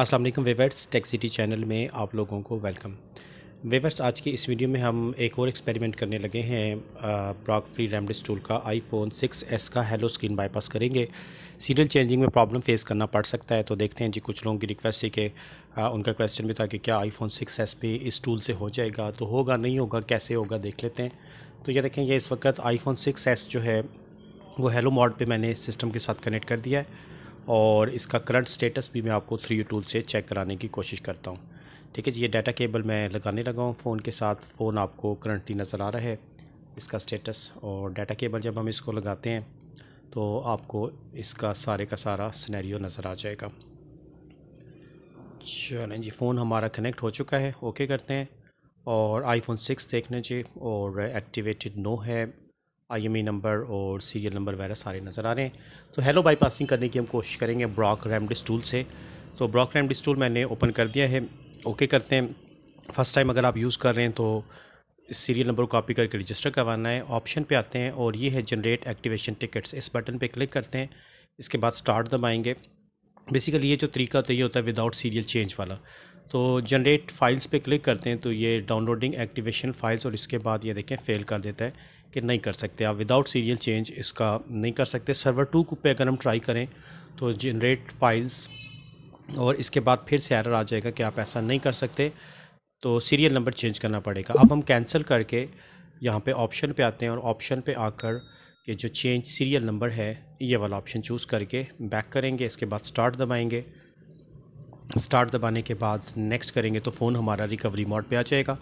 अस्सलाम वालेकुम weavers tech city channel में आप लोगों को वेलकम वेवर्स आज की इस वीडियो में हम एक और एक्सपेरिमेंट करने लगे हैं ब्लॉक फ्री रेमडिस टूल का आईफोन 6s का हेलो स्क्रीन बाईपास करेंगे सीरियल चेंजिंग में प्रॉब्लम फेस करना पड़ सकता है तो देखते हैं जी कुछ लोगों की रिक्वेस्ट थी कि उनका क्वेश्चन भी था कि क्या आईफोन एस पे इस टूल से हो जाएगा तो होगा नहीं होगा कैसे होगा देख लेते हैं तो ये देखें ये इस वक्त आईफोन एस जो है वो हेलो मॉड पर मैंने सिस्टम के साथ कनेक्ट कर दिया है और इसका करंट स्टेटस भी मैं आपको थ्री टूल से चेक कराने की कोशिश करता हूँ ठीक है जी ये डाटा केबल मैं लगाने लगा हूँ फ़ोन के साथ फ़ोन आपको करंटली नज़र आ रहा है इसका स्टेटस और डाटा केबल जब हम इसको लगाते हैं तो आपको इसका सारे का सारा सिनेरियो नज़र आ जाएगा चलें जी फ़ोन हमारा कनेक्ट हो चुका है ओके करते हैं और आईफोन सिक्स देखने जी और एक्टिवेटेड नो है आई नंबर और सीरियल नंबर वगैरह सारे नज़र आ रहे हैं तो हेलो बाईपासिंग करने की हम कोशिश करेंगे ब्रॉक रेमडिस टूल से तो ब्रॉक रेमडिस टूल मैंने ओपन कर दिया है ओके करते हैं फर्स्ट टाइम अगर आप यूज़ कर रहे हैं तो सीरियल नंबर को कॉपी करके रजिस्टर करवाना है ऑप्शन पे आते हैं और ये है जनरेट एक्टिवेशन टिकट्स इस बटन पे क्लिक करते हैं इसके बाद स्टार्ट दबाएंगे बेसिकली ये जो तरीका होता तो है ये होता है विदाउट सीरियल चेंज वाला तो जनरेट फाइल्स पे क्लिक करते हैं तो ये डाउनलोडिंग एक्टिवेशन फाइल्स और इसके बाद ये देखें फेल कर देता है कि नहीं कर सकते आप विदाउट सीरियल चेंज इसका नहीं कर सकते सर्वर टू पे अगर हम ट्राई करें तो जनरेट फाइल्स और इसके बाद फिर से एरर आ जाएगा कि आप ऐसा नहीं कर सकते तो सीरियल नंबर चेंज करना पड़ेगा अब हम कैंसिल करके यहाँ पे ऑप्शन पे आते हैं और ऑप्शन पे आकर ये जो चेंज सीरियल नंबर है ये वाला ऑप्शन चूज़ करके बैक करेंगे इसके बाद स्टार्ट दबाएंगे स्टार्ट दबाने के बाद नेक्स्ट करेंगे तो फ़ोन हमारा रिकवरी मोड पे आ जाएगा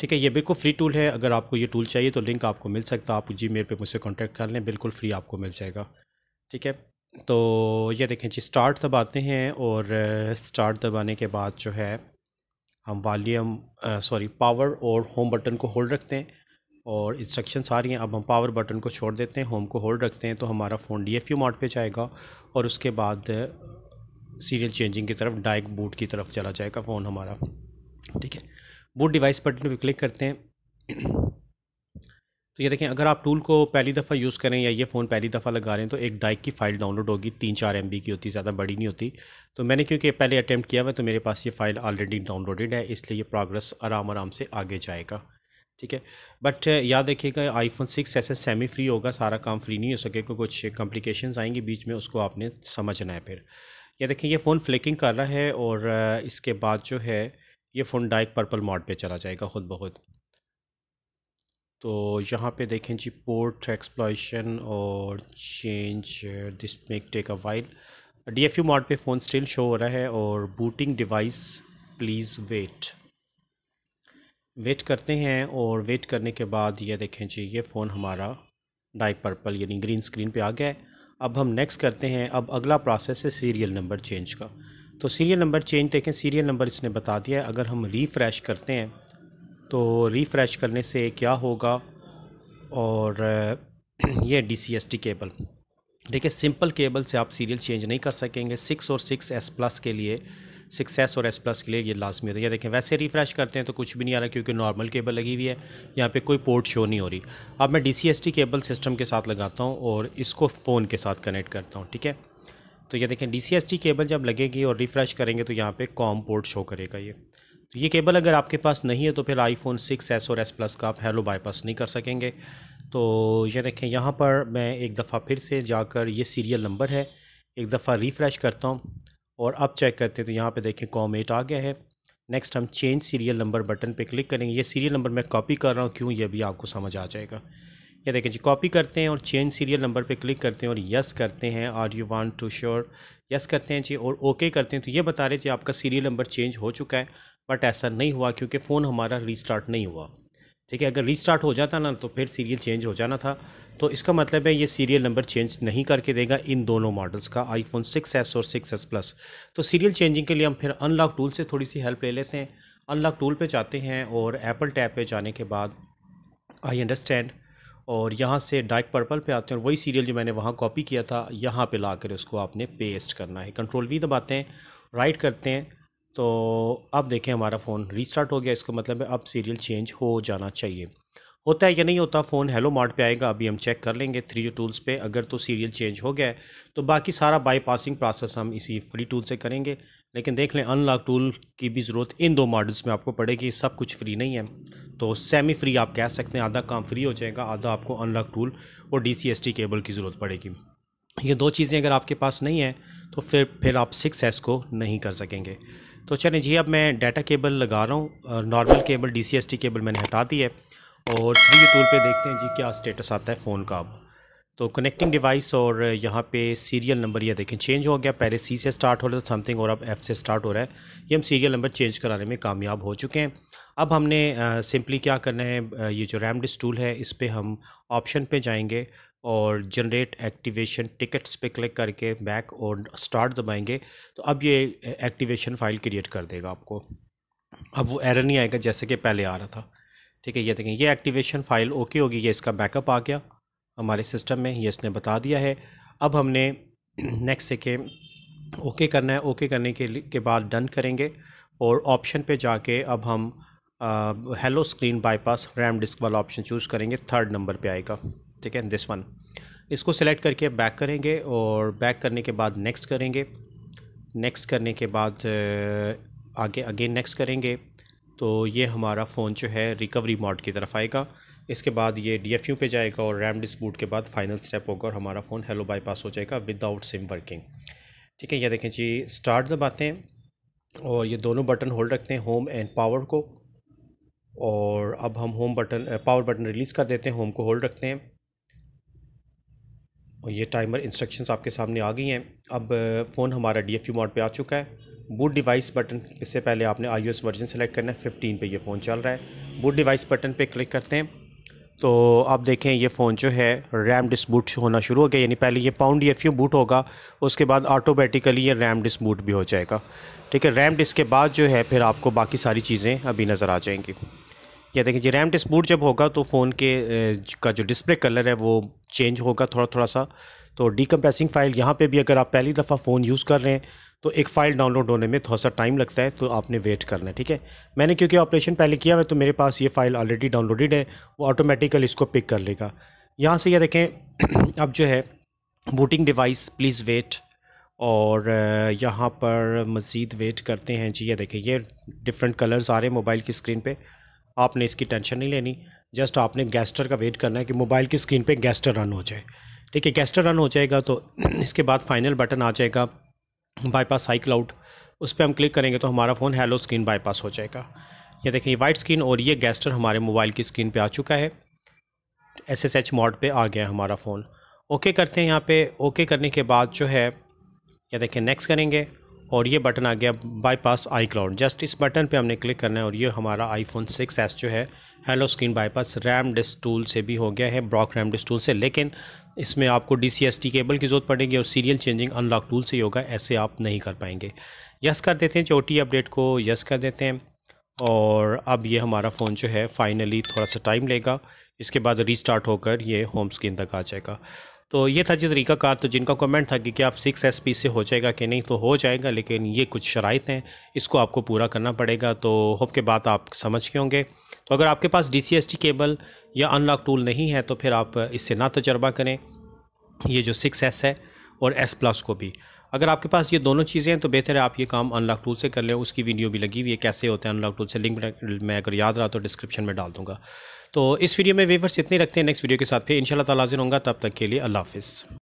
ठीक है ये बिल्कुल फ्री टूल है अगर आपको ये टूल चाहिए तो लिंक आपको मिल सकता है आप जी मेल पर मुझसे कॉन्टैक्ट कर लें बिल्कुल फ्री आपको मिल जाएगा ठीक है तो ये देखें जी स्टार्ट दबाते हैं और स्टार्ट दबाने के बाद जो है हम वॉल्यूम सॉरी पावर और होम बटन को होल्ड रखते हैं और इंस्ट्रक्शंस आ रही हैं अब हम पावर बटन को छोड़ देते हैं होम को होल्ड रखते हैं तो हमारा phone D F U mode पर जाएगा और उसके बाद सीरियल चेंजिंग की तरफ डायक बूट की तरफ चला जाएगा फ़ोन हमारा ठीक है बूट डिवाइस बटन पर क्लिक करते हैं तो ये देखें अगर आप टूल को पहली दफ़ा यूज़ करें या ये फ़ोन पहली दफ़ा लगा रहे हैं तो एक डाइक की फ़ाइल डाउनलोड होगी तीन चार एम की होती ज़्यादा बड़ी नहीं होती तो मैंने क्योंकि पहले अटैम्प्ट किया हुआ तो मेरे पास ये फ़ाइल ऑलरेडी डाउनलोडेड है इसलिए ये प्रोग्रेस आराम आराम से आगे जाएगा ठीक है बट याद रखिएगा आईफोन सिक्स ऐसे सेमी फ्री होगा सारा काम फ्री नहीं हो सकेगा कुछ कॉम्प्लिकेशन आएंगी बीच में उसको आपने समझना है फिर यह देखें ये फ़ोन फ्लिकिंग कर रहा है और इसके बाद जो है ये फ़ोन डार्क पर्पल मॉड पे चला जाएगा खुद बहुत तो यहाँ पे देखें जी पोर्ट एक्सप्लोशन और change this make take a while D F U mode पे फ़ोन स्टिल शो हो रहा है और booting device please wait wait करते हैं और वेट करने के बाद ये देखें जी ये फ़ोन हमारा डाइक पर्पल यानी ग्रीन स्क्रीन पे आ गया है अब हम नेक्स्ट करते हैं अब अगला प्रोसेस है सीरियल नंबर चेंज का तो सीरियल नंबर चेंज देखें सीरियल नंबर इसने बता दिया है अगर हम रिफ़्रेश करते हैं तो रिफ़्रेश करने से क्या होगा और ये D C S T cable देखिए सिंपल केबल से आप सीरियल चेंज नहीं कर सकेंगे सिक्स और सिक्स एस प्लस के लिए सिक्स एस और एस प्लस के लिए ये लाजमी होता है या देखें वैसे रिफ़्रेश करते हैं तो कुछ भी नहीं आ रहा क्योंकि नॉर्मल केबल लगी हुई है यहाँ पे कोई पोर्ट शो नहीं हो रही अब मैं D C S T cable system के साथ लगाता हूँ और इसको फ़ोन के साथ कनेक्ट करता हूँ ठीक है तो ये देखें डी केबल जब लगेगी और रिफ़्रेश करेंगे तो यहाँ पे कॉम पोर्ट शो करेगा ये तो ये केबल अगर आपके पास नहीं है तो फिर आईफोन 6s और S प्लस का आप हेलो बाईपास नहीं कर सकेंगे तो ये देखें यहाँ पर मैं एक दफ़ा फिर से जाकर ये सीरियल नंबर है एक दफ़ा रिफ़्रेश करता हूँ और अब चेक करते हैं तो यहाँ पर देखें कॉम एट आ गया है नेक्स्ट हम चेंज सीरियल नंबर बटन पर क्लिक करेंगे ये सीरियल नंबर मैं कॉपी कर रहा हूँ क्यों ये भी आपको समझ आ जाएगा ये देखें जी कॉपी करते हैं और चेंज सीरियल नंबर पे क्लिक करते हैं और यस करते हैं are you want to sure yes करते हैं जी और ओके करते हैं तो ये बता रहे जी आपका सीरियल नंबर चेंज हो चुका है बट ऐसा नहीं हुआ क्योंकि फ़ोन हमारा रीस्टार्ट नहीं हुआ ठीक है अगर रीस्टार्ट हो जाता ना तो फिर सीरियल चेंज हो जाना था तो इसका मतलब है ये सीरियल नंबर चेंज नहीं करके देगा इन दोनों मॉडल्स का आईफोन 6s और 6s प्लस तो सीरियल चेंजिंग के लिए हम फिर अनलॉक टूल से थोड़ी सी हेल्प ले लेते हैं अनलॉक टूल पे जाते हैं और एप्पल टैब पे जाने के बाद आई अंडरस्टैंड और यहाँ से डार्क पर्पल पे आते हैं और वही सीरियल जो मैंने वहाँ कॉपी किया था यहाँ पे ला कर उसको आपने पेस्ट करना है कंट्रोल वी दबाते हैं राइट करते हैं तो अब देखें हमारा फ़ोन रीस्टार्ट हो गया इसका मतलब है अब सीरियल चेंज हो जाना चाहिए होता है या नहीं होता फ़ोन हेलो मार्ट पे आएगा अभी हम चेक कर लेंगे थ्री टूल्स पे अगर तो सीरियल चेंज हो गया है तो बाकी सारा बाईपासिंग प्रोसेस हम इसी फ्री टूल से करेंगे लेकिन देख लें अनलॉक टूल की भी ज़रूरत इन दो मॉडल्स में आपको पड़ेगी सब कुछ फ्री नहीं है तो सेमी फ्री आप कह सकते हैं आधा काम फ्री हो जाएगा आधा आपको अनलॉक टूल और डी केबल की ज़रूरत पड़ेगी ये दो चीज़ें अगर आपके पास नहीं है तो फिर फिर आप सिक्स एस को नहीं कर सकेंगे तो चलें जी अब मैं डाटा केबल लगा रहा हूँ नॉर्मल केबल डी केबल मैंने हटा दी है और थ्री टूल पे देखते हैं जी क्या स्टेटस आता है फ़ोन का अब तो कनेक्टिंग डिवाइस और uh, यहाँ पे सीरियल नंबर ये देखें चेंज हो गया पहले सी से स्टार्ट हो रहा था समथिंग और अब एफ़ से स्टार्ट हो रहा है ये हम सीरियल नंबर चेंज कराने में कामयाब हो चुके हैं अब हमने सिंपली uh, क्या करना है uh, ये जो रैम डिस टूल है इस पर हम ऑप्शन पे जाएंगे और जनरेट एक्टिवेशन टिकट्स पे क्लिक करके बैक और स्टार्ट दबाएंगे तो अब ये एक्टिवेशन फ़ाइल क्रिएट कर देगा आपको अब वो एरर नहीं आएगा जैसे कि पहले आ रहा था ठीक है ये देखें ये एक्टिवेशन फ़ाइल ओके होगी ये इसका बैकअप आ गया हमारे सिस्टम में यस ने बता दिया है अब हमने नेक्स्ट देखे ओके करना है ओके करने के के बाद डन करेंगे और ऑप्शन पे जाके अब हम hello screen bypass ram disk वाला ऑप्शन चूज़ करेंगे थर्ड नंबर पे आएगा ठीक है दिस वन इसको सेलेक्ट करके बैक करेंगे और बैक करने के बाद नेक्स्ट करेंगे नेक्स्ट करने के बाद आगे अगेन नेक्स्ट करेंगे तो ये हमारा फ़ोन जो है रिकवरी मोड की तरफ आएगा इसके बाद ये डी एफ यू पे जाएगा और रैम डिस्क के बाद फाइनल स्टेप होगा और हमारा फ़ोन हेलो बाईपास हो जाएगा विदाउट सिम वर्किंग ठीक है ये देखें जी स्टार्ट दबाते हैं और ये दोनों बटन होल्ड रखते हैं होम एंड पावर को और अब हम home button power button release कर देते हैं होम को होल्ड रखते हैं और ये टाइमर इंस्ट्रक्शंस आपके सामने आ गई हैं अब फ़ोन हमारा डी एफ यू मोड पर आ चुका है बूट डिवाइस बटन इससे पहले आपने आई वर्जन सेलेक्ट करना है 15 पे ये फ़ोन चल रहा है बूट डिवाइस बटन पे क्लिक करते हैं तो आप देखें ये फ़ोन जो है रैम डिसबूट होना शुरू हो गया यानी पहले ये pwned E F U boot होगा उसके बाद ऑटोमेटिकली ये रैम डिसबूट भी हो जाएगा ठीक है रैम डिस्क के बाद जो है फिर आपको बाकी सारी चीज़ें अभी नज़र आ जाएंगी या देखिए जी रैम डिसबूट जब होगा तो फ़ोन के का जो डिस्प्ले कलर है वो चेंज होगा थोड़ा थोड़ा सा तो डीकम्प्रेसिंग फ़ाइल यहाँ पे भी अगर आप पहली दफ़ा फ़ोन यूज़ कर रहे हैं तो एक फ़ाइल डाउनलोड होने में थोड़ा सा टाइम लगता है तो आपने वेट करना है ठीक है मैंने क्योंकि ऑपरेशन पहले किया हुआ तो मेरे पास ये फ़ाइल ऑलरेडी डाउनलोडेड है वो ऑटोमेटिकल इसको पिक कर लेगा यहाँ से ये देखें अब जो है बूटिंग डिवाइस प्लीज़ वेट और यहाँ पर मज़ीद वेट करते हैं जी ये देखें ये डिफरेंट कलर्स आ रहे हैं मोबाइल की स्क्रीन पे आपने इसकी टेंशन नहीं लेनी जस्ट आपने गैस्टर का वेट करना है कि मोबाइल की स्क्रीन पे गैस्टर रन हो जाए ठीक है गैस्टर रन हो जाएगा तो इसके बाद फाइनल बटन आ जाएगा बाईपास आई क्लाउड उस पर हम क्लिक करेंगे तो हमारा फ़ोन हेलो स्क्रीन बाईपास हो जाएगा ये देखें ये वाइट स्क्रीन और ये गैस्टर हमारे मोबाइल की स्क्रीन पे आ चुका है एस एस एच मॉड पर आ गया हमारा फ़ोन ओके करते हैं यहाँ पे ओके करने के बाद जो है या देखें नेक्स्ट करेंगे और ये बटन आ गया बाईपास आई क्लाउड जस्ट इस बटन पे हमने क्लिक करना है और ये हमारा आईफोन 6s जो है hello screen bypass ram disk tool से भी हो गया है ब्रॉक रैम डिस्क टूल से लेकिन इसमें आपको डी केबल की ज़रूरत पड़ेगी और सीरियल चेंजिंग अनलॉक टूल से ही होगा ऐसे आप नहीं कर पाएंगे यस कर देते हैं चोटी अपडेट को यस कर देते हैं और अब ये हमारा फ़ोन जो है फाइनली थोड़ा सा टाइम लेगा इसके बाद रीस्टार्ट होकर ये होम स्क्रीन तक आ जाएगा तो ये था तरीका तरीकाकार तो जिनका कमेंट था कि क्या आप सिक्स एस से हो जाएगा कि नहीं तो हो जाएगा लेकिन ये कुछ शराइ हैं इसको आपको पूरा करना पड़ेगा तो होप के बाद आप समझ के होंगे तो अगर आपके पास डी केबल या अनलॉक टूल नहीं है तो फिर आप इससे ना तजर्बा करें ये जो सिक्स है और एस प्लस को भी अगर आपके पास ये दोनों चीज़ें हैं तो बेहतर है आप ये काम अनलॉक टूल से कर लें उसकी वीडियो भी लगी हुई है कैसे होते हैं अनलॉक टूल से लिंक मैं अगर याद रहा तो डिस्क्रिप्शन में डाल दूँगा तो इस वीडियो में वेवर्स इतने रखते हैं नेक्स्ट वीडियो के साथ फिर इन शाला हाजिर होंगे तब तक के लिए अल्लाह हाफिज़